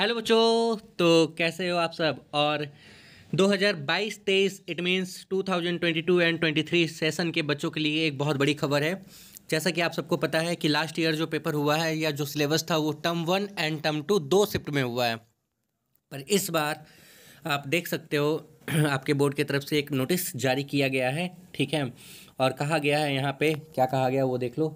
hello बच्चों तो कैसे हो आप सब और 2022-23 इट मीन्स 2022 एंड 23 सेशन के बच्चों के लिए एक बहुत बड़ी खबर है जैसा कि आप सबको पता है कि लास्ट ईयर जो पेपर हुआ है या जो सिलेबस था वो term one and term two दो शिफ्ट में हुआ है पर इस बार आप देख सकते हो आपके बोर्ड की तरफ से एक नोटिस जारी किया गया है ठीक है और कहा गया है यहाँ पे क्या कहा गया वो देख लो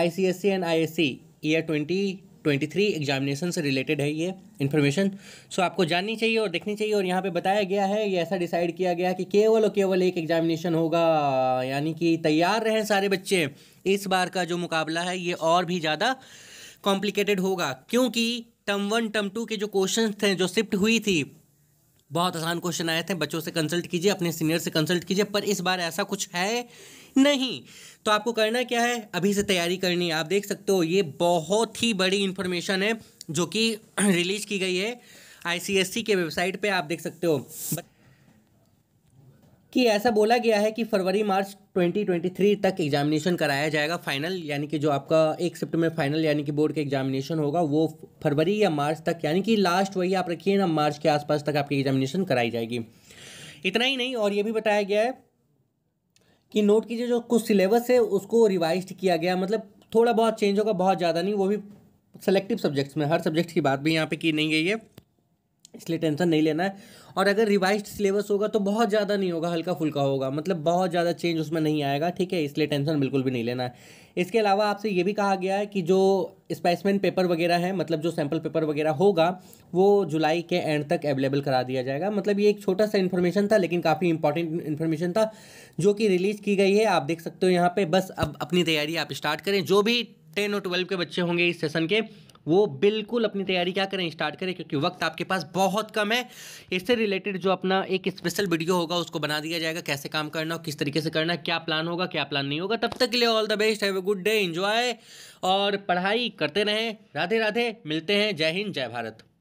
I C S C and I S C year twenty twenty three examination से रिलेटेड है ये इन्फॉर्मेशन सो आपको जाननी चाहिए और देखनी चाहिए और यहाँ पे बताया गया है ये ऐसा डिसाइड किया गया कि केवल और केवल एक एग्जामिनेशन होगा यानी कि तैयार रहें सारे बच्चे इस बार का जो मुकाबला है ये और भी ज़्यादा कॉम्प्लिकेटेड होगा क्योंकि टर्म वन टर्म टू के जो क्वेश्चन थे जो शिफ्ट हुई थी बहुत आसान क्वेश्चन आए थे बच्चों से कंसल्ट कीजिए अपने सीनियर से कंसल्ट कीजिए पर इस बार ऐसा कुछ है नहीं तो आपको करना क्या है अभी से तैयारी करनी है आप देख सकते हो ये बहुत ही बड़ी इन्फॉर्मेशन है जो कि रिलीज की गई है आई के वेबसाइट पे आप देख सकते हो कि ऐसा बोला गया है कि फरवरी मार्च 2023 तक एग्जामिनेशन कराया जाएगा फाइनल यानी कि जो आपका एक शिफ्ट में फाइनल यानी कि बोर्ड का एग्जामिनेशन होगा वो फरवरी या मार्च तक यानी कि लास्ट वही आप रखिए ना मार्च के आसपास तक आपकी एग्जामिनेशन कराई जाएगी इतना ही नहीं और ये भी बताया गया है कि नोट कीजिए जो कुछ सिलेबस है उसको रिवाइज किया गया मतलब थोड़ा बहुत चेंज होगा बहुत ज़्यादा नहीं वो भी सेलेक्टिव सब्जेक्ट्स में हर सब्जेक्ट की बात भी यहाँ पे की नहीं गई है इसलिए टेंशन नहीं लेना है और अगर रिवाइज सिलेबस होगा तो बहुत ज़्यादा नहीं होगा हल्का फुल्का होगा मतलब बहुत ज़्यादा चेंज उसमें नहीं आएगा ठीक है इसलिए टेंशन बिल्कुल भी नहीं लेना है इसके अलावा आपसे ये भी कहा गया है कि जो स्पाइसमैन पेपर वगैरह है मतलब जो सैम्पल पेपर वगैरह होगा वो जुलाई के एंड तक अवेलेबल करा दिया जाएगा मतलब ये एक छोटा सा इन्फॉर्मेशन था लेकिन काफ़ी इंपॉर्टेंट इन्फॉर्मेशन था जो कि रिलीज़ की गई है आप देख सकते हो यहाँ पर बस अब अपनी तैयारी आप स्टार्ट करें जो भी टेन और ट्वेल्व के बच्चे होंगे इस सेशन के वो बिल्कुल अपनी तैयारी क्या करें स्टार्ट करें क्योंकि वक्त आपके पास बहुत कम है इससे रिलेटेड जो अपना एक स्पेशल वीडियो होगा उसको बना दिया जाएगा कैसे काम करना किस तरीके से करना क्या प्लान होगा क्या प्लान नहीं होगा तब तक के लिए all the best have a good day enjoy और पढ़ाई करते रहें राधे राधे मिलते हैं जय हिंद जय भारत